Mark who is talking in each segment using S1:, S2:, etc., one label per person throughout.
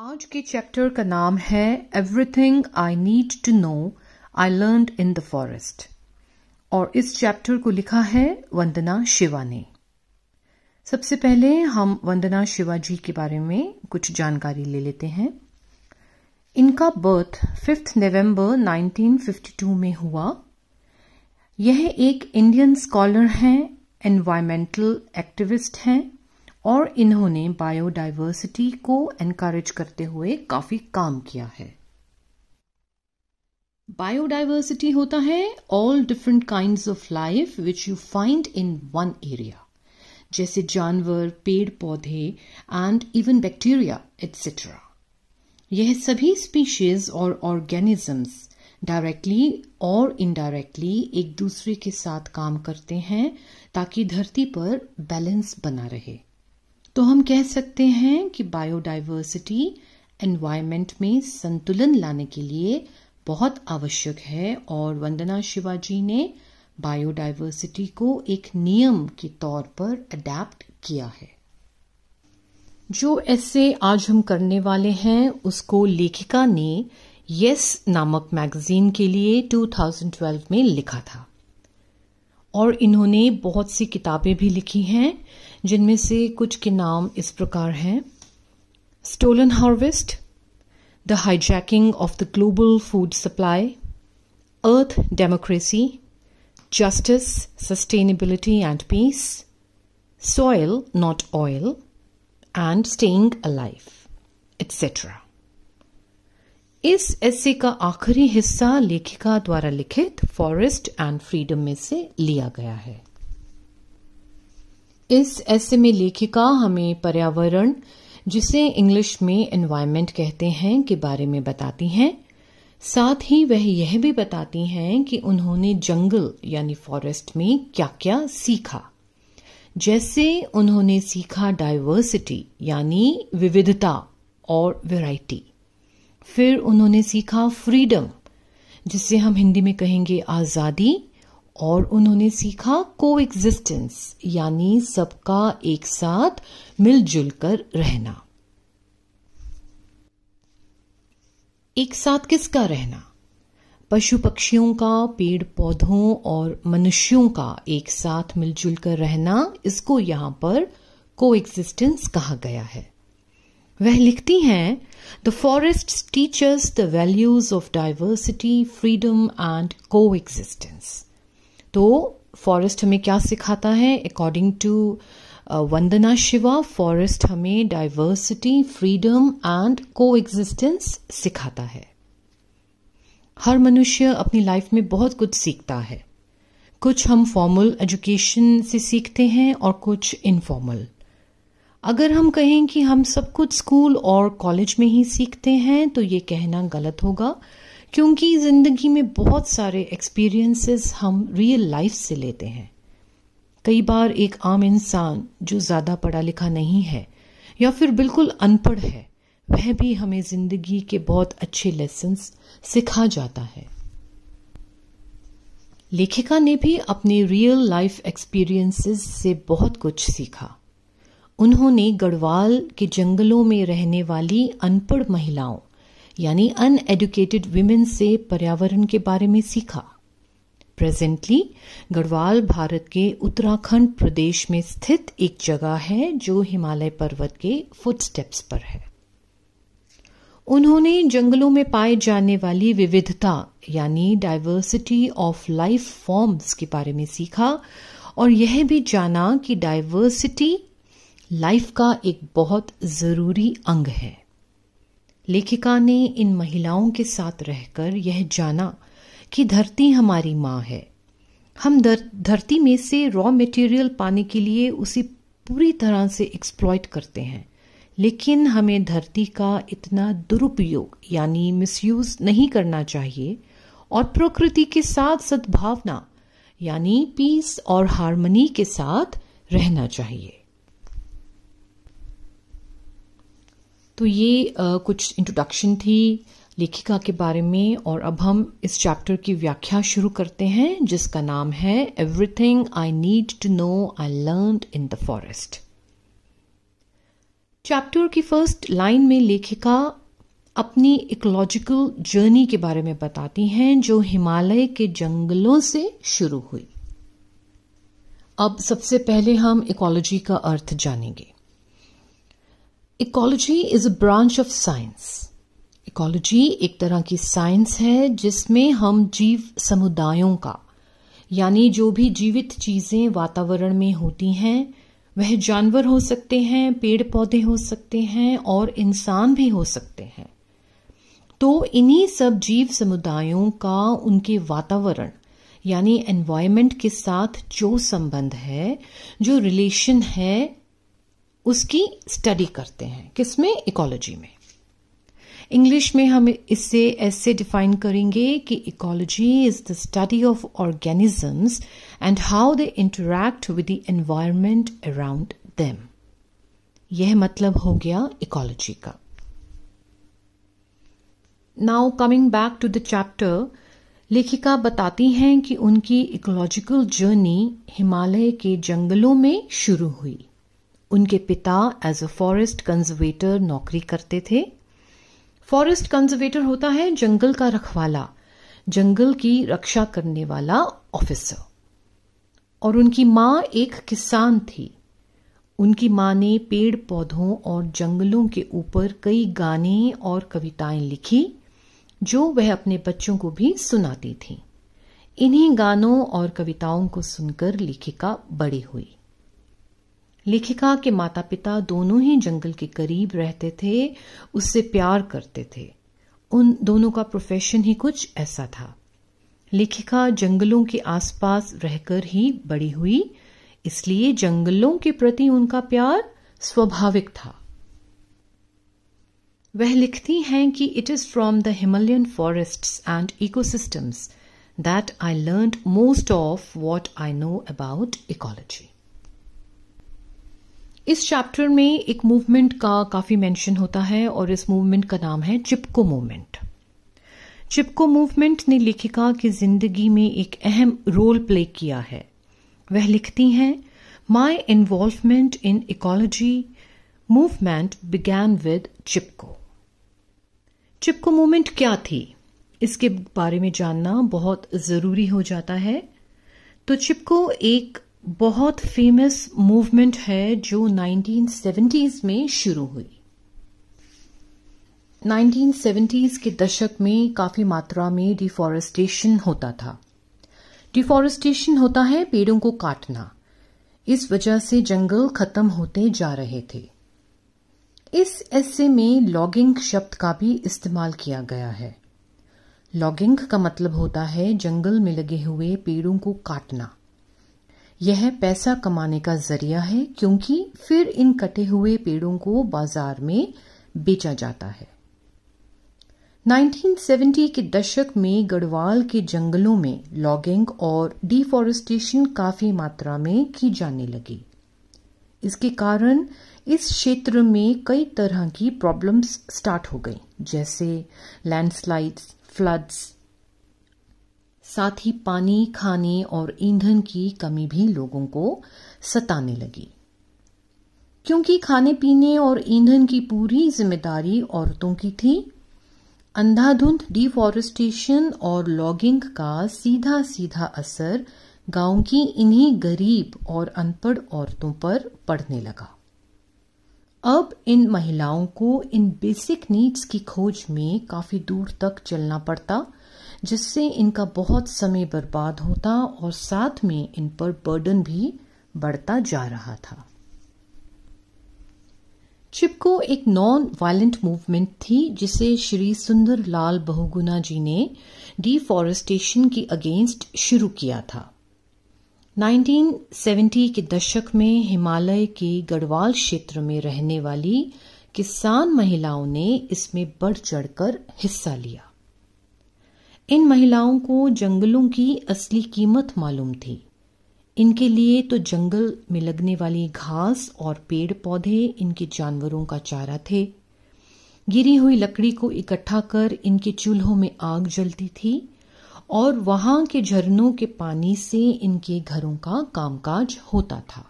S1: आज के चैप्टर का नाम है everything I need to know I learn in the forest और इस चैप्टर को लिखा है वंदना शिवा ने सबसे पहले हम वंदना शिवा जी के बारे में कुछ जानकारी ले लेते हैं इनका बर्थ 5 नवंबर 1952 में हुआ यह एक इंडियन स्कॉलर हैं एनवायरमेंटल एक्टिविस्ट हैं और इन्होंने बायोडाइवर्सिटी को एनकरेज करते हुए काफी काम किया है बायोडाइवर्सिटी होता है all different kind of life which you find in one area जैसे जानवर पेड़ पौधे एंड इवन बैक्टीरिया एट्सेट्रा यह सभी स्पीशीज और ऑर्गेनिजम्स डायरेक्टली और इनडायरेक्टली एक दूसरे के साथ काम करते हैं ताकि धरती पर बैलेंस बना रहे तो हम कह सकते हैं कि बायोडाइवर्सिटी एनवायरमेंट में संतुलन लाने के लिए बहुत आवश्यक है और वंदना शिवाजी ने बायोडाइवर्सिटी को एक नियम के तौर पर अडेप्ट किया है जो ऐसे आज हम करने वाले हैं उसको लेखिका ने यस नामक मैगजीन के लिए 2012 में लिखा था और इन्होंने बहुत सी किताबें भी लिखी हैं जिनमें से कुछ के नाम इस प्रकार हैं stolen harvest the hijacking of the global food supply earth democracy sustainability and peace soil not oil and staying a life etcetera इस एसे का आखिरी हिस्सा लेखिका द्वारा लिखित फॉरेस्ट एंड फ्रीडम में से लिया गया है इस ऐसे में लेखिका हमें पर्यावरण जिसे इंग्लिश में एनवायरमेंट कहते हैं के बारे में बताती हैं साथ ही वह यह भी बताती हैं कि उन्होंने जंगल यानी फॉरेस्ट में क्या क्या सीखा जैसे उन्होंने सीखा डायवर्सिटी यानी विविधता और वैरायटी फिर उन्होंने सीखा फ्रीडम जिसे हम हिंदी में कहेंगे आज़ादी और उन्होंने सीखा को एग्जिस्टेंस यानी सबका एक साथ मिलजुल कर रहना एक साथ किसका रहना पशु पक्षियों का पेड़ पौधों और मनुष्यों का एक साथ मिलजुल कर रहना इसको यहां पर को एग्जिस्टेंस कहा गया है वह लिखती हैं the forest teachers the values of diversity freedom and coexistence तो फॉरेस्ट हमें क्या सिखाता है according to Vandana Shiva forest हमें diversity freedom and coexistence सिखाता है हर मनुष्य अपनी लाइफ में बहुत कुछ सीखता है कुछ हम फॉर्मल एजुकेशन से सीखते हैं और कुछ इनफॉर्मल अगर हम कहें कि हम सब कुछ स्कूल और कॉलेज में ही सीखते हैं तो ये कहना गलत होगा क्योंकि ज़िंदगी में बहुत सारे एक्सपीरियंसेस हम रियल लाइफ से लेते हैं कई बार एक आम इंसान जो ज़्यादा पढ़ा लिखा नहीं है या फिर बिल्कुल अनपढ़ है वह भी हमें ज़िंदगी के बहुत अच्छे लेसन्स सिखा जाता है लेखिका ने भी अपने रियल लाइफ एक्सपीरियंसेस से बहुत कुछ सीखा उन्होंने गढ़वाल के जंगलों में रहने वाली अनपढ़ महिलाओं यानी अनएडुकेटेड वीमेन से पर्यावरण के बारे में सीखा प्रेजेंटली गढ़वाल भारत के उत्तराखंड प्रदेश में स्थित एक जगह है जो हिमालय पर्वत के फुटस्टेप्स पर है उन्होंने जंगलों में पाए जाने वाली विविधता यानी डायवर्सिटी ऑफ लाइफ फॉर्म्स के बारे में सीखा और यह भी जाना कि डायवर्सिटी लाइफ का एक बहुत जरूरी अंग है लेखिका ने इन महिलाओं के साथ रहकर यह जाना कि धरती हमारी माँ है हम धरती में से रॉ मटेरियल पाने के लिए उसे पूरी तरह से एक्सप्लॉयट करते हैं लेकिन हमें धरती का इतना दुरुपयोग यानी मिसयूज नहीं करना चाहिए और प्रकृति के साथ सद्भावना यानी पीस और हारमोनी के साथ रहना चाहिए तो ये आ, कुछ इंट्रोडक्शन थी लेखिका के बारे में और अब हम इस चैप्टर की व्याख्या शुरू करते हैं जिसका नाम है everything I need to know I learn in the forest chapter की फर्स्ट लाइन में लेखिका अपनी इकोलॉजिकल जर्नी के बारे में बताती हैं जो हिमालय के जंगलों से शुरू हुई अब सबसे पहले हम इकोलॉजी का अर्थ जानेंगे ecology is a branch of science ecology एक तरह की साइंस है जिसमें हम जीव समुदायों का यानी जो भी जीवित चीजें वातावरण में होती हैं वह जानवर हो सकते हैं पेड़ पौधे हो सकते हैं और इंसान भी हो सकते हैं तो इन्हीं सब जीव समुदायों का उनके वातावरण यानी एनवायरमेंट के साथ जो संबंध है जो रिलेशन है उसकी स्टडी करते हैं किसमें इकोलॉजी में इंग्लिश में हम इसे ऐसे डिफाइन करेंगे कि ecology is the study of organisms and how they interact with the environment around them यह मतलब हो गया इकोलॉजी का now coming back to the chapter लेखिका बताती हैं कि उनकी इकोलॉजिकल जर्नी हिमालय के जंगलों में शुरू हुई उनके पिता एज अ फॉरेस्ट कंजर्वेटर नौकरी करते थे फॉरेस्ट कंजर्वेटर होता है जंगल का रखवाला जंगल की रक्षा करने वाला ऑफिसर और उनकी मां एक किसान थी उनकी मां ने पेड़ पौधों और जंगलों के ऊपर कई गाने और कविताएं लिखी जो वह अपने बच्चों को भी सुनाती थी इन्हीं गानों और कविताओं को सुनकर लेखिका बड़ी हुई लेखिका के माता पिता दोनों ही जंगल के करीब रहते थे उससे प्यार करते थे उन दोनों का प्रोफेशन ही कुछ ऐसा था लेखिका जंगलों के आसपास रहकर ही बड़ी हुई इसलिए जंगलों के प्रति उनका प्यार स्वाभाविक था वह लिखती हैं कि it is from the Himalayan forests and ecosystems that I learn most of what I know about ecology इस चैप्टर में एक मूवमेंट का काफी मेंशन होता है और इस मूवमेंट का नाम है चिपको मूवमेंट चिपको मूवमेंट ने लेखिका की जिंदगी में एक अहम रोल प्ले किया है वह लिखती हैं my involvement in ecology movement began with Chipko Chipko movement क्या थी इसके बारे में जानना बहुत जरूरी हो जाता है तो चिपको एक बहुत फेमस मूवमेंट है जो 1970s में शुरू हुई 1970s के दशक में काफी मात्रा में डिफॉरेस्टेशन होता था डिफॉरेस्टेशन होता है पेड़ों को काटना इस वजह से जंगल खत्म होते जा रहे थे इस ऐसे में लॉगिंग शब्द का भी इस्तेमाल किया गया है लॉगिंग का मतलब होता है जंगल में लगे हुए पेड़ों को काटना यह पैसा कमाने का जरिया है क्योंकि फिर इन कटे हुए पेड़ों को बाजार में बेचा जाता है 1970 के दशक में गढ़वाल के जंगलों में लॉगिंग और डिफॉरेस्टेशन काफी मात्रा में की जाने लगी इसके कारण इस क्षेत्र में कई तरह की प्रॉब्लम्स स्टार्ट हो गई जैसे लैंडस्लाइड्स फ्लड्स साथ ही पानी खाने और ईंधन की कमी भी लोगों को सताने लगी क्योंकि खाने पीने और ईंधन की पूरी जिम्मेदारी औरतों की थी अंधाधुंध डिफॉरेस्टेशन और लॉगिंग का सीधा सीधा असर गांव की इन्हीं गरीब और अनपढ़ औरतों पर पड़ने लगा अब इन महिलाओं को इन बेसिक नीड्स की खोज में काफी दूर तक चलना पड़ता जिससे इनका बहुत समय बर्बाद होता और साथ में इन पर बर्डन भी बढ़ता जा रहा था चिपको एक नॉन वायलेंट मूवमेंट थी जिसे श्री सुंदर लाल बहुगुना जी ने डिफॉरेस्टेशन की अगेंस्ट शुरू किया था 1970 के दशक में हिमालय के गढ़वाल क्षेत्र में रहने वाली किसान महिलाओं ने इसमें बढ़ चढ़कर हिस्सा लिया इन महिलाओं को जंगलों की असली कीमत मालूम थी इनके लिए तो जंगल में लगने वाली घास और पेड़ पौधे इनके जानवरों का चारा थे गिरी हुई लकड़ी को इकट्ठा कर इनके चूल्हों में आग जलती थी और वहां के झरनों के पानी से इनके घरों का कामकाज होता था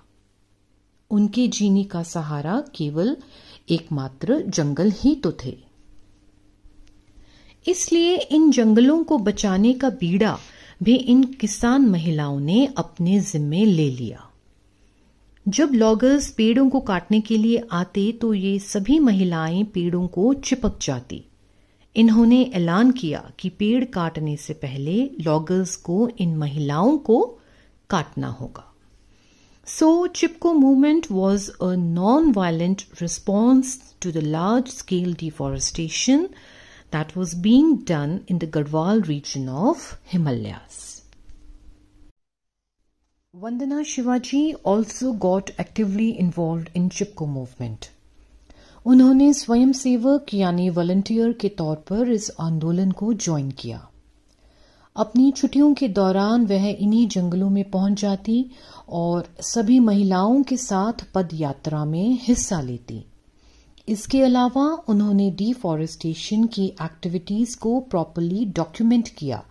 S1: उनके जीने का सहारा केवल एकमात्र जंगल ही तो थे इसलिए इन जंगलों को बचाने का बीड़ा भी इन किसान महिलाओं ने अपने जिम्मे ले लिया जब लॉगर्स पेड़ों को काटने के लिए आते तो ये सभी महिलाएं पेड़ों को चिपक जाती इन्होंने ऐलान किया कि पेड़ काटने से पहले लॉगर्स को इन महिलाओं को काटना होगा so Chipko movement was a non violent response to the large scale deforestation that was being done in the Garhwal region of Himalayas. Vandana Shivaji also got actively involved in Chipko movement उन्होंने स्वयं सेवक यानी volunteer के तौर पर इस आंदोलन को ज्वाइन किया अपनी छुट्टियों के दौरान वह इन्हीं जंगलों में पहुंच जाती और सभी महिलाओं के साथ पद यात्रा में हिस्सा लेती इसके अलावा उन्होंने डिफॉरेस्टेशन की एक्टिविटीज को प्रॉपरली डॉक्यूमेंट किया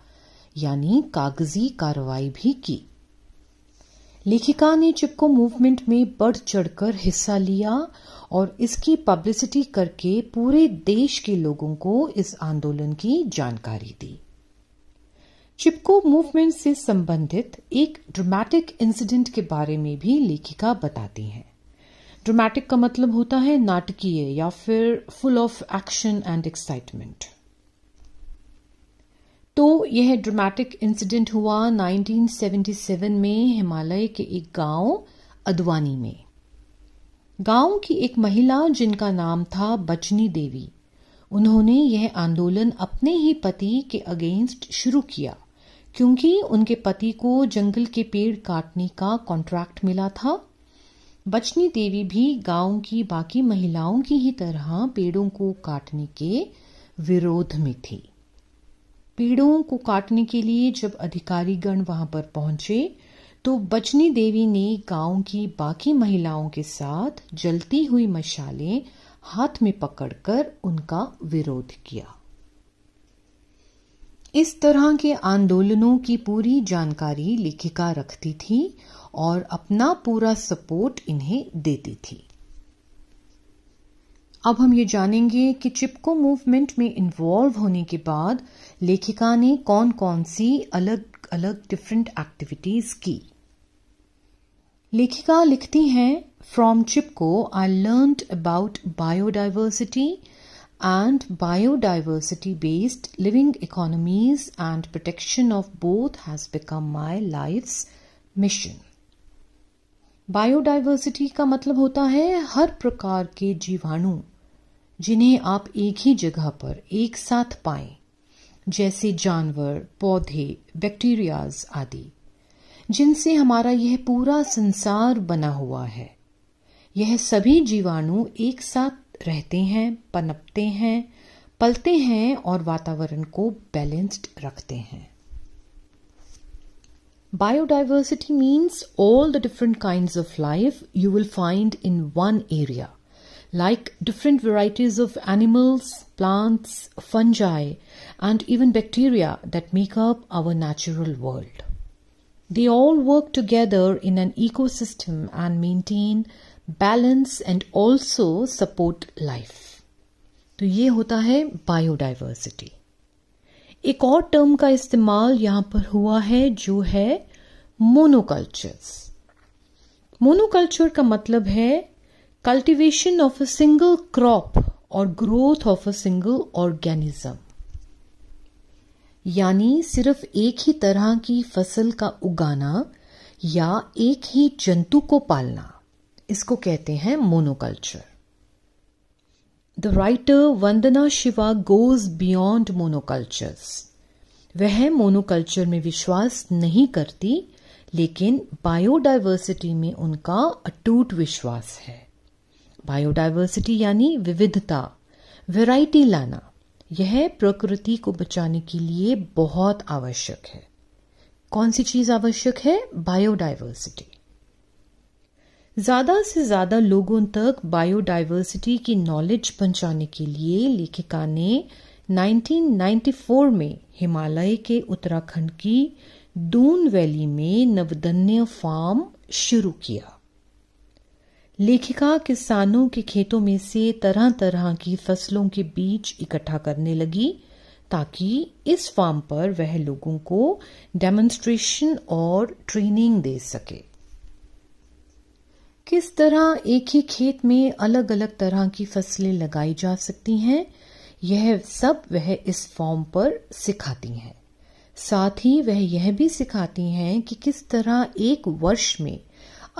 S1: यानी कागजी कार्रवाई भी की लेखिका ने चिपको मूवमेंट में बढ़ चढ़कर हिस्सा लिया और इसकी पब्लिसिटी करके पूरे देश के लोगों को इस आंदोलन की जानकारी दी चिपको मूवमेंट से संबंधित एक ड्रामेटिक इंसिडेंट के बारे में भी लेखिका बताती हैं ड्रामेटिक का मतलब होता है नाटकीय या फिर full of action and excitement तो यह ड्रामेटिक इंसिडेंट हुआ 1977 में हिमालय के एक गांव अदवानी में गांव की एक महिला जिनका नाम था बचनी देवी उन्होंने यह आंदोलन अपने ही पति के अगेंस्ट शुरू किया क्योंकि उनके पति को जंगल के पेड़ काटने का कॉन्ट्रैक्ट मिला था बचनी देवी भी गांव की बाकी महिलाओं की ही तरह पेड़ों को काटने के विरोध में थी पेड़ों को काटने के लिए जब अधिकारीगण वहां पर पहुंचे तो बचनी देवी ने गांव की बाकी महिलाओं के साथ जलती हुई मशाले हाथ में पकड़कर उनका विरोध किया इस तरह के आंदोलनों की पूरी जानकारी लेखिका रखती थी और अपना पूरा सपोर्ट इन्हें देती थी अब हम ये जानेंगे कि चिपको मूवमेंट में इन्वॉल्व होने के बाद लेखिका ने कौन कौन सी अलग अलग डिफरेंट एक्टिविटीज की लेखिका लिखती हैं from Chipko I learn about biodiversity and biodiversity based living economies and protection of both has become my life mission biodiversity का मतलब होता है हर प्रकार के जीवाणु जिन्हें आप एक ही जगह पर एक साथ पाए जैसे जानवर पौधे बैक्टीरियाज आदि जिनसे हमारा यह पूरा संसार बना हुआ है यह सभी जीवाणु एक साथ रहते हैं पनपते हैं पलते हैं और वातावरण को बैलेंस्ड रखते हैं Biodiversity means all the different kinds of life you will find in one area, like different varieties of animals, plants, fungi, and even bacteria that make up our natural world. They all work together in an ecosystem and maintain balance and also support life. So, ये होता है एक और term का इस्तेमाल यहां पर हुआ है जो है मोनोकल्चर्स मोनोकल्चर का मतलब है cultivation of a single crop और growth of a single organism यानी सिर्फ एक ही तरह की फसल का उगाना या एक ही जंतु को पालना इसको कहते हैं monoculture The writer Vandana Shiva goes beyond monocultures. वह मोनोकल्चर में विश्वास नहीं करती लेकिन बायोडायवर्सिटी में उनका अटूट विश्वास है बायोडायवर्सिटी यानी विविधता वैरायटी लाना यह प्रकृति को बचाने के लिए बहुत आवश्यक है कौन सी चीज आवश्यक है बायोडायवर्सिटी ज़्यादा से ज़्यादा लोगों तक बायोडाइवर्सिटी की नॉलेज पहुंचाने के लिए लेखिका ने 1994 में हिमालय के उत्तराखंड की दून वैली में नवदन्य फार्म शुरू किया लेखिका किसानों के खेतों में से तरह तरह की फसलों के बीज इकट्ठा करने लगी ताकि इस फार्म पर वह लोगों को डेमोन्स्ट्रेशन और ट्रेनिंग दे सके किस तरह एक ही खेत में अलग अलग तरह की फसलें लगाई जा सकती हैं यह सब वह इस फॉर्म पर सिखाती हैं साथ ही वह यह भी सिखाती हैं कि किस तरह एक वर्ष में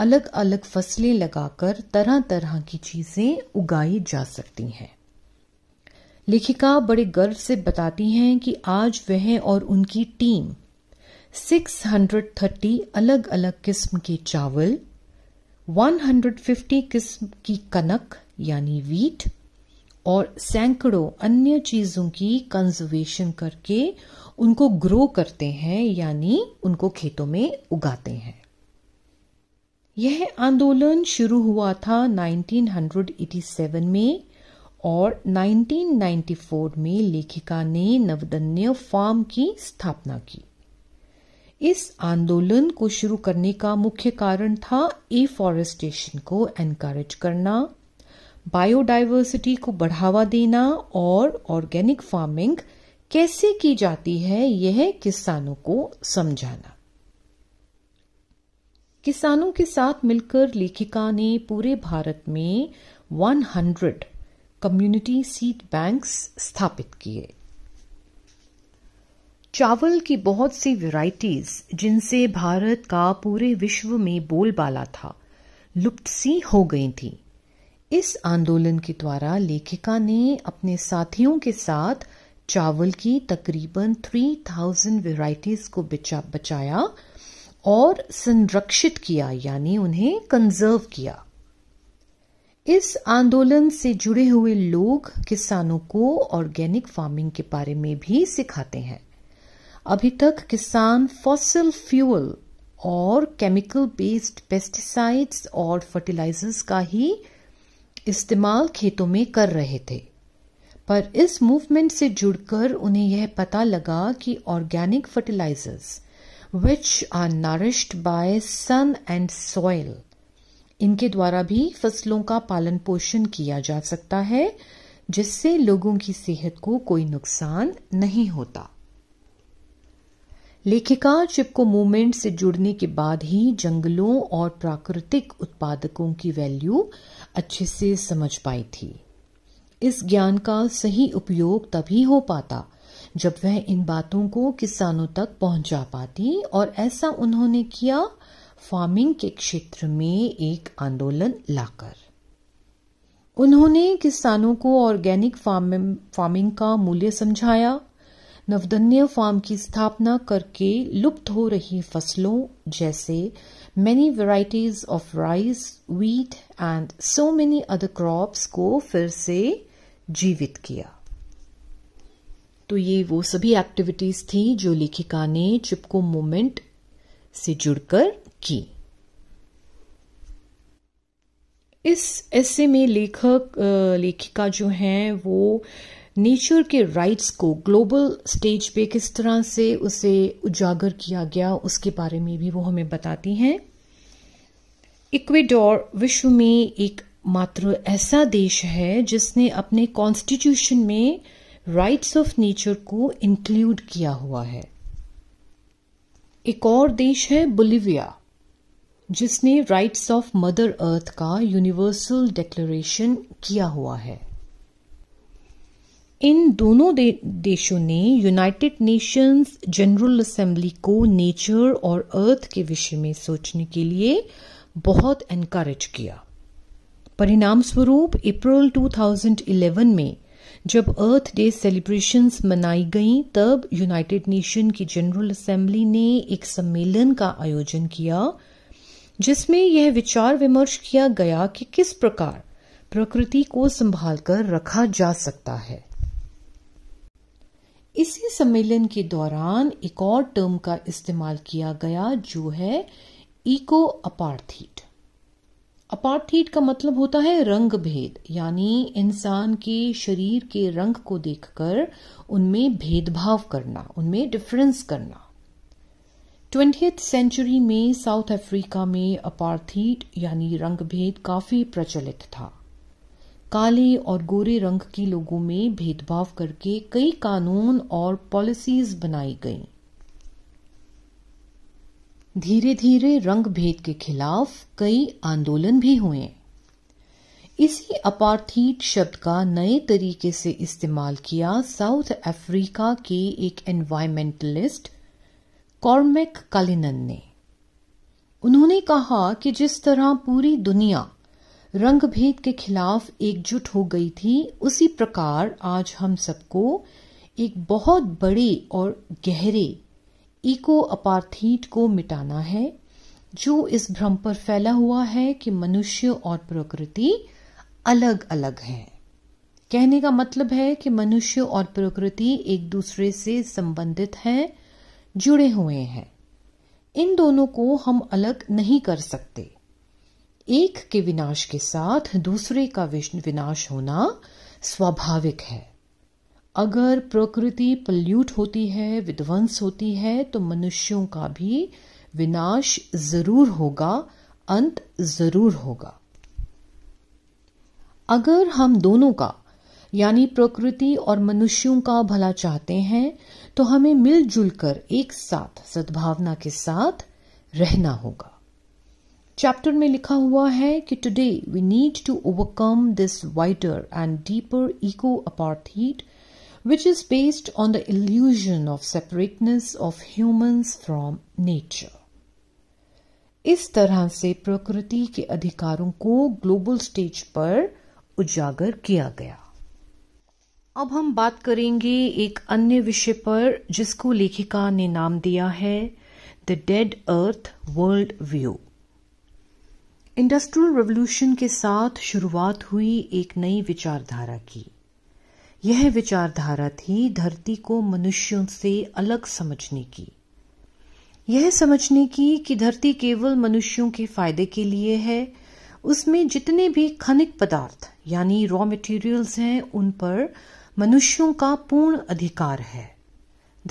S1: अलग अलग फसलें लगाकर तरह तरह की चीजें उगाई जा सकती हैं लेखिका बड़े गर्व से बताती हैं कि आज वह और उनकी टीम 630 अलग अलग किस्म के चावल 150 किस्म की कनक यानी वीट और सैकड़ों अन्य चीजों की कंजर्वेशन करके उनको ग्रो करते हैं यानी उनको खेतों में उगाते हैं यह आंदोलन शुरू हुआ था 1987 में और 1994 में लेखिका ने नवदन्य फार्म की स्थापना की इस आंदोलन को शुरू करने का मुख्य कारण था एफॉरेस्टेशन को एनकरेज करना बायोडायवर्सिटी को बढ़ावा देना और ऑर्गेनिक फार्मिंग कैसे की जाती है यह किसानों को समझाना किसानों के साथ मिलकर लेखिका ने पूरे भारत में 100 कम्युनिटी सीड बैंक्स स्थापित किए चावल की बहुत सी वैरायटीज जिनसे भारत का पूरे विश्व में बोलबाला था लुप्त सी हो गई थी इस आंदोलन के द्वारा लेखिका ने अपने साथियों के साथ चावल की तकरीबन 3000 वैरायटीज को बचा बचाया और संरक्षित किया यानी उन्हें कंजर्व किया इस आंदोलन से जुड़े हुए लोग किसानों को ऑर्गेनिक फार्मिंग के बारे में भी सिखाते हैं अभी तक किसान फॉसिल फ्यूल और केमिकल बेस्ड पेस्टिसाइड्स और फर्टिलाइजर्स का ही इस्तेमाल खेतों में कर रहे थे पर इस मूवमेंट से जुड़कर उन्हें यह पता लगा कि organic fertilisers which are nourished by sun and soil इनके द्वारा भी फसलों का पालन पोषण किया जा सकता है जिससे लोगों की सेहत को कोई नुकसान नहीं होता लेखिका चिपको मूवमेंट से जुड़ने के बाद ही जंगलों और प्राकृतिक उत्पादकों की वैल्यू अच्छे से समझ पाई थी इस ज्ञान का सही उपयोग तभी हो पाता जब वह इन बातों को किसानों तक पहुंचा पाती और ऐसा उन्होंने किया फार्मिंग के क्षेत्र में एक आंदोलन लाकर उन्होंने किसानों को ऑर्गेनिक फार्मिंग का मूल्य समझाया नवदन्य फार्म की स्थापना करके लुप्त हो रही फसलों जैसे many varieties of rice wheat and so many other crops को फिर से जीवित किया तो ये वो सभी एक्टिविटीज थी जो लेखिका ने चिपको मूवमेंट से जुड़कर की इस ऐसे में लेखक लेखिका जो हैं वो नेचर के राइट्स को ग्लोबल स्टेज पे किस तरह से उसे उजागर किया गया उसके बारे में भी वो हमें बताती हैं इक्वेडोर विश्व में एक मात्र ऐसा देश है जिसने अपने कॉन्स्टिट्यूशन में राइट्स ऑफ नेचर को इंक्लूड किया हुआ है एक और देश है बोलिविया जिसने राइट्स ऑफ मदर अर्थ का यूनिवर्सल डिक्लेरेशन किया हुआ है इन दोनों दे, देशों ने यूनाइटेड नेशंस जनरल असेंबली को नेचर और अर्थ के विषय में सोचने के लिए बहुत एनकरेज किया परिणाम स्वरूप अप्रैल 2011 में जब अर्थ डे सेलिब्रेशंस मनाई गई तब यूनाइटेड नेशन की जनरल असेंबली ने एक सम्मेलन का आयोजन किया जिसमें यह विचार विमर्श किया गया कि किस प्रकार प्रकृति को संभालकर रखा जा सकता है इसी सम्मेलन के दौरान एक और टर्म का इस्तेमाल किया गया जो है इको अपार्थीट अपार्थीट का मतलब होता है रंग भेद यानी इंसान के शरीर के रंग को देखकर उनमें भेदभाव करना उनमें डिफरेंस करना ट्वेंटी सेंचुरी में साउथ अफ्रीका में अपार्थीट यानी रंगभेद काफी प्रचलित था काले और गोरे रंग के लोगों में भेदभाव करके कई कानून और पॉलिसीज बनाई गई धीरे धीरे रंग भेद के खिलाफ कई आंदोलन भी हुए इसी अपार्थीट शब्द का नए तरीके से इस्तेमाल किया साउथ अफ्रीका के एक एनवायरमेंटलिस्ट कॉर्मेक कालिनन ने उन्होंने कहा कि जिस तरह पूरी दुनिया रंगभेद के खिलाफ एकजुट हो गई थी उसी प्रकार आज हम सबको एक बहुत बड़े और गहरे इको अपार्थीट को मिटाना है जो इस भ्रम पर फैला हुआ है कि मनुष्य और प्रकृति अलग अलग है कहने का मतलब है कि मनुष्य और प्रकृति एक दूसरे से संबंधित हैं जुड़े हुए हैं इन दोनों को हम अलग नहीं कर सकते एक के विनाश के साथ दूसरे का विनाश होना स्वाभाविक है अगर प्रकृति पल्यूट होती है विध्वंस होती है तो मनुष्यों का भी विनाश जरूर होगा अंत जरूर होगा अगर हम दोनों का यानी प्रकृति और मनुष्यों का भला चाहते हैं तो हमें मिलजुल कर एक साथ सद्भावना के साथ रहना होगा चैप्टर में लिखा हुआ है कि today we need to overcome this wider and deeper eco apartheid which is based on the illusion of separateness of humans from nature इस तरह से प्रकृति के अधिकारों को ग्लोबल स्टेज पर उजागर किया गया अब हम बात करेंगे एक अन्य विषय पर जिसको लेखिका ने नाम दिया है the dead earth world view industrial revolution के साथ शुरुआत हुई एक नई विचारधारा की यह विचारधारा थी धरती को मनुष्यों से अलग समझने की यह समझने की कि धरती केवल मनुष्यों के फायदे के लिए है उसमें जितने भी खनिक पदार्थ यानी रॉ मटेरियल्स हैं उन पर मनुष्यों का पूर्ण अधिकार है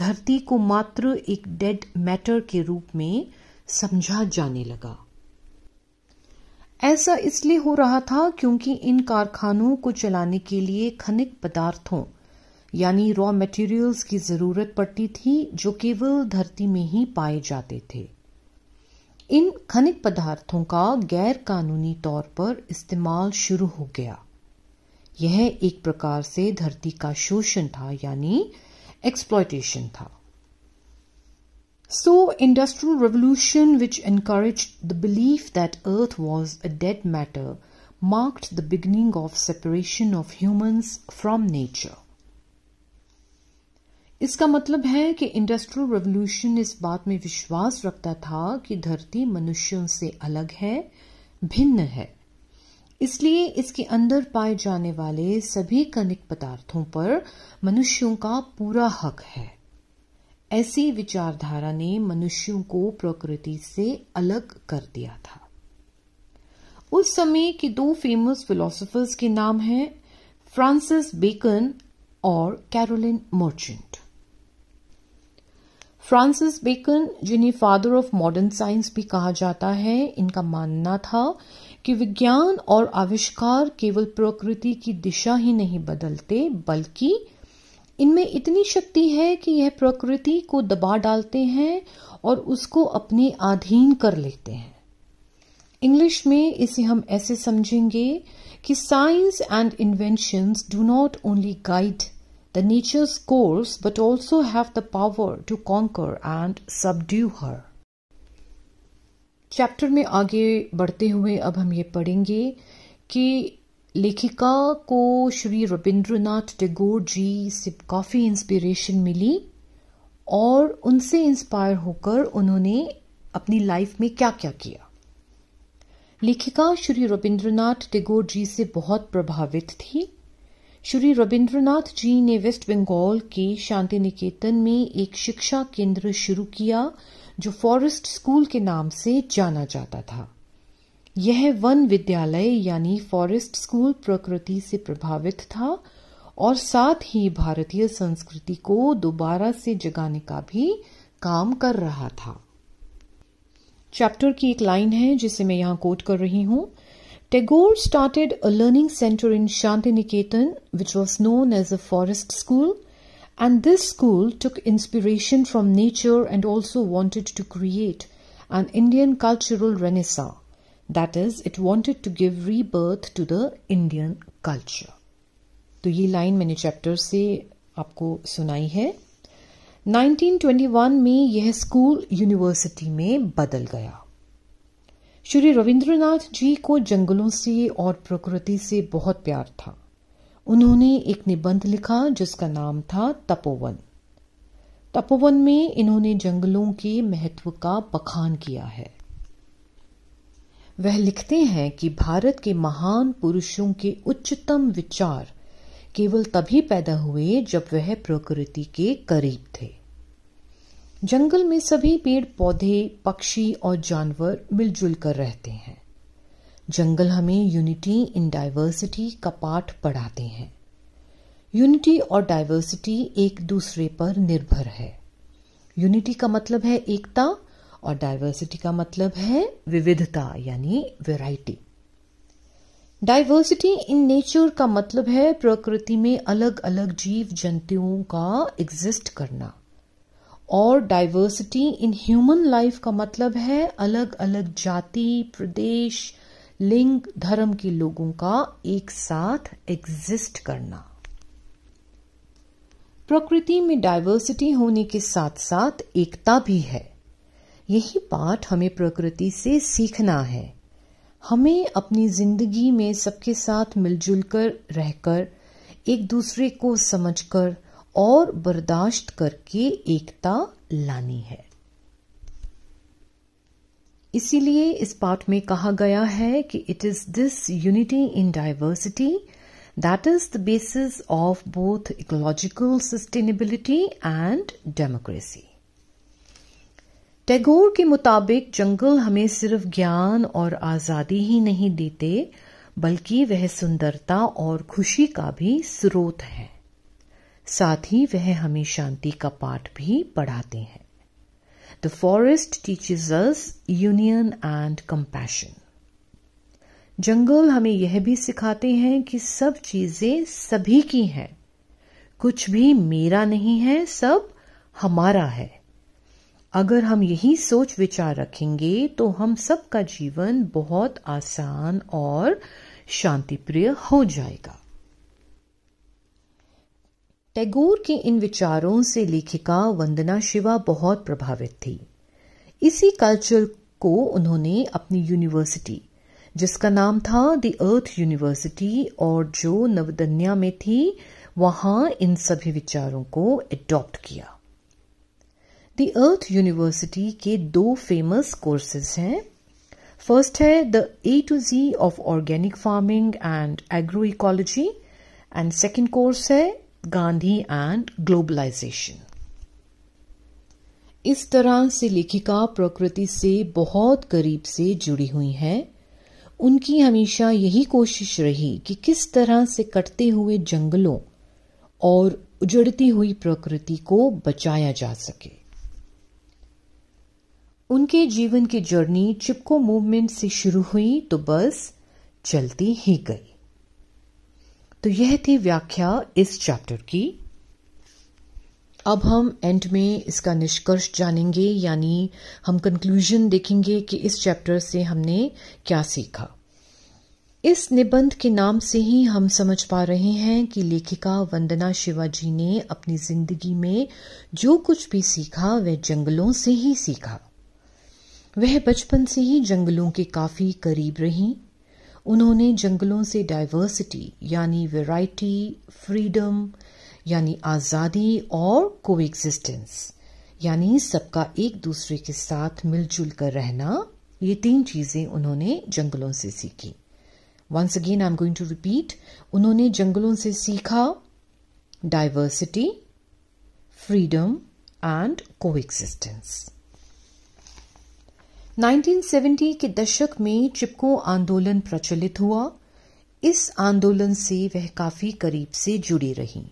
S1: धरती को मात्र एक डेड मैटर के रूप में समझा जाने लगा ऐसा इसलिए हो रहा था क्योंकि इन कारखानों को चलाने के लिए खनिक पदार्थों यानी रॉ मटेरियल्स की जरूरत पड़ती थी जो केवल धरती में ही पाए जाते थे इन खनिक पदार्थों का गैर कानूनी तौर पर इस्तेमाल शुरू हो गया यह एक प्रकार से धरती का शोषण था यानी एक्सप्लॉयटेशन था So industrial revolution which encouraged the belief that earth was a dead matter marked the beginning of separation of humans from nature. इसका मतलब है कि इंडस्ट्रियल रेवोल्यूशन इस बात में विश्वास रखता था कि धरती मनुष्यों से अलग है भिन्न है इसलिए इसके अंदर पाए जाने वाले सभी कणिक पदार्थों पर मनुष्यों का पूरा हक है ऐसी विचारधारा ने मनुष्यों को प्रकृति से अलग कर दिया था उस समय के दो फेमस फिलोसोफर्स के नाम हैं फ्रांसिस बेकन और कैरोलिन मर्चेंट फ्रांसिस बेकन जिन्हें फादर ऑफ मॉडर्न साइंस भी कहा जाता है इनका मानना था कि विज्ञान और आविष्कार केवल प्रकृति की दिशा ही नहीं बदलते बल्कि इनमें इतनी शक्ति है कि यह प्रकृति को दबा डालते हैं और उसको अपने अधीन कर लेते हैं इंग्लिश में इसे हम ऐसे समझेंगे कि science and inventions do not only guide the nature's course but also have the power to conquer and subdue हर चैप्टर में आगे बढ़ते हुए अब हम ये पढ़ेंगे कि लेखिका को श्री रविंद्रनाथ टैगोर जी से काफ़ी इंस्पिरेशन मिली और उनसे इंस्पायर होकर उन्होंने अपनी लाइफ में क्या क्या किया लेखिका श्री रविंद्रनाथ टैगोर जी से बहुत प्रभावित थी श्री रविंद्रनाथ जी ने वेस्ट बंगाल के शांति निकेतन में एक शिक्षा केंद्र शुरू किया जो फॉरेस्ट स्कूल के नाम से जाना जाता था यह वन विद्यालय यानी फॉरेस्ट स्कूल प्रकृति से प्रभावित था और साथ ही भारतीय संस्कृति को दोबारा से जगाने का भी काम कर रहा था चैप्टर की एक लाइन है जिसे मैं यहां कोट कर रही हूं Tagore started a learning centre in Santiniketan which was known as a forest school and this school took inspiration from nature and also wanted to create an Indian cultural renaissance That is, it wanted to give rebirth to the Indian culture तो ये line मैंने chapter से आपको सुनाई है 1921 में यह school university में बदल गया श्री रविंद्रनाथ जी को जंगलों से और प्रकृति से बहुत प्यार था उन्होंने एक निबंध लिखा जिसका नाम था तपोवन तपोवन में इन्होंने जंगलों के महत्व का बखान किया है वह लिखते हैं कि भारत के महान पुरुषों के उच्चतम विचार केवल तभी पैदा हुए जब वह प्रकृति के करीब थे जंगल में सभी पेड़ पौधे पक्षी और जानवर मिलजुल कर रहते हैं जंगल हमें यूनिटी इन डाइवर्सिटी का पाठ पढ़ाते हैं यूनिटी और डाइवर्सिटी एक दूसरे पर निर्भर है यूनिटी का मतलब है एकता और डाइवर्सिटी का मतलब है विविधता यानी वेराइटी डाइवर्सिटी इन नेचर का मतलब है प्रकृति में अलग अलग जीव जंतुओं का एग्जिस्ट करना और डाइवर्सिटी इन ह्यूमन लाइफ का मतलब है अलग अलग जाति प्रदेश लिंग धर्म के लोगों का एक साथ एग्जिस्ट करना प्रकृति में डाइवर्सिटी होने के साथ साथ एकता भी है यही पाठ हमें प्रकृति से सीखना है हमें अपनी जिंदगी में सबके साथ मिलजुल कर रहकर एक दूसरे को समझकर और बर्दाश्त करके एकता लानी है इसीलिए इस पाठ में कहा गया है कि it is this unity in diversity that is the basis of both ecological sustainability and democracy Tagore के मुताबिक जंगल हमें सिर्फ ज्ञान और आज़ादी ही नहीं देते बल्कि वह सुंदरता और खुशी का भी स्रोत है साथ ही वह हमें शांति का पाठ भी पढ़ाते हैं the forest teaches us union and compassion जंगल हमें यह भी सिखाते हैं कि सब चीजें सभी की हैं कुछ भी मेरा नहीं है सब हमारा है अगर हम यही सोच विचार रखेंगे तो हम सबका जीवन बहुत आसान और शांतिप्रिय हो जाएगा टैगोर के इन विचारों से लेखिका वंदना शिवा बहुत प्रभावित थी इसी कल्चर को उन्होंने अपनी यूनिवर्सिटी जिसका नाम था द अर्थ यूनिवर्सिटी और जो नवदन्या में थी वहां इन सभी विचारों को एडॉप्ट किया द अर्थ यूनिवर्सिटी के दो फेमस कोर्सेज हैं फर्स्ट है the A to Z of organic farming and agro ecology and second course है गांधी एंड ग्लोबलाइजेशन इस तरह से लेखिका प्रकृति से बहुत करीब से जुड़ी हुई हैं उनकी हमेशा यही कोशिश रही कि किस तरह से कटते हुए जंगलों और उजड़ती हुई प्रकृति को बचाया जा सके उनके जीवन की जर्नी चिपको मूवमेंट से शुरू हुई तो बस चलती ही गई तो यह थी व्याख्या इस चैप्टर की अब हम एंड में इसका निष्कर्ष जानेंगे यानी हम कंक्लूजन देखेंगे कि इस चैप्टर से हमने क्या सीखा इस निबंध के नाम से ही हम समझ पा रहे हैं कि लेखिका वंदना शिवाजी ने अपनी जिंदगी में जो कुछ भी सीखा वह जंगलों से ही सीखा वह बचपन से ही जंगलों के काफी करीब रहीं उन्होंने जंगलों से डाइवर्सिटी यानी वैरायटी फ्रीडम यानी आज़ादी और कोएग्जिस्टेंस यानी सबका एक दूसरे के साथ मिलजुल कर रहना ये तीन चीज़ें उन्होंने जंगलों से सीखी once again I am going to repeat उन्होंने जंगलों से सीखा डाइवर्सिटी फ्रीडम एंड कोएग्जिस्टेंस 1970 के दशक में चिपको आंदोलन प्रचलित हुआ इस आंदोलन से वह काफी करीब से जुड़ी रही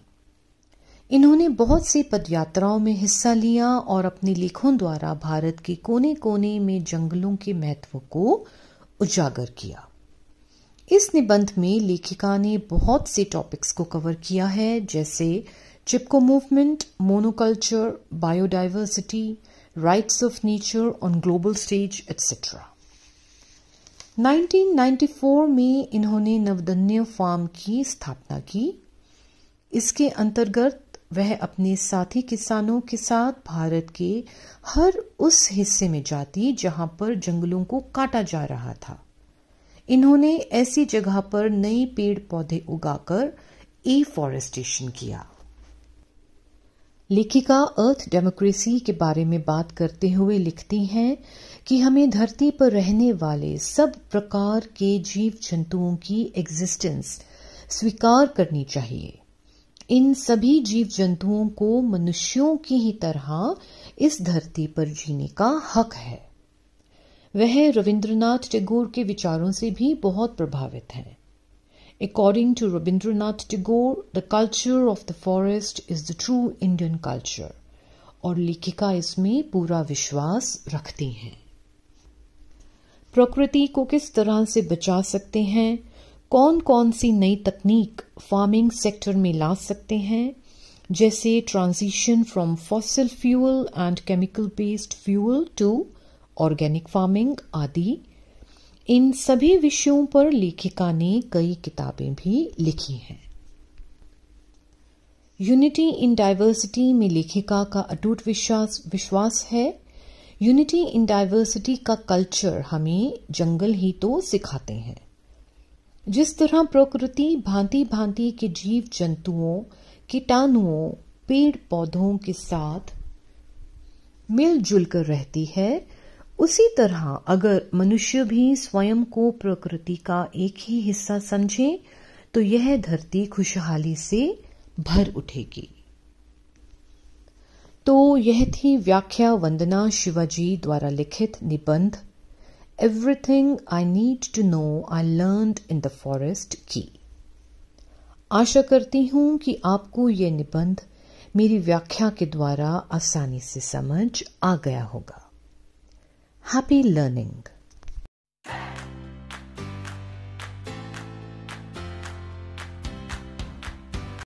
S1: इन्होंने बहुत से पदयात्राओं में हिस्सा लिया और अपने लेखों द्वारा भारत के कोने कोने में जंगलों के महत्व को उजागर किया इस निबंध में लेखिका ने बहुत से टॉपिक्स को कवर किया है जैसे Chipko movement monoculture biodiversity rights of nature on global stage etc 1994 में इन्होंने नवदन्य फार्म की स्थापना की इसके अंतर्गत वह अपने साथी किसानों के साथ भारत के हर उस हिस्से में जाती जहां पर जंगलों को काटा जा रहा था इन्होंने ऐसी जगह पर नए पेड़ पौधे उगाकर ई फॉरेस्टेशन किया लेखिका अर्थ डेमोक्रेसी के बारे में बात करते हुए लिखती हैं कि हमें धरती पर रहने वाले सब प्रकार के जीव जंतुओं की एग्जिस्टेंस स्वीकार करनी चाहिए इन सभी जीव जंतुओं को मनुष्यों की ही तरह इस धरती पर जीने का हक है वह रविंद्रनाथ टैगोर के विचारों से भी बहुत प्रभावित हैं According to Rabindranath Tagore, the culture of the forest is the true Indian culture और लेखिका इसमें पूरा विश्वास रखती हैं प्रकृति को किस तरह से बचा सकते हैं कौन कौन सी नई तकनीक फार्मिंग सेक्टर में ला सकते हैं जैसे transition from fossil fuel and chemical based fuel to organic farming आदि इन सभी विषयों पर लेखिका ने कई किताबें भी लिखी हैं यूनिटी इन डायवर्सिटी में लेखिका का अटूट विश्वास विश्वास है यूनिटी इन डायवर्सिटी का कल्चर हमें जंगल ही तो सिखाते हैं जिस तरह प्रकृति भांति भांति के जीव जंतुओं कीटाणुओं पेड़ पौधों के साथ मिलजुल कर रहती है उसी तरह अगर मनुष्य भी स्वयं को प्रकृति का एक ही हिस्सा समझे तो यह धरती खुशहाली से भर उठेगी तो यह थी व्याख्या वंदना शिवाजी द्वारा लिखित निबंध everything I need to know I learn in the forest की आशा करती हूं कि आपको यह निबंध मेरी व्याख्या के द्वारा आसानी से समझ आ गया होगा Happy learning.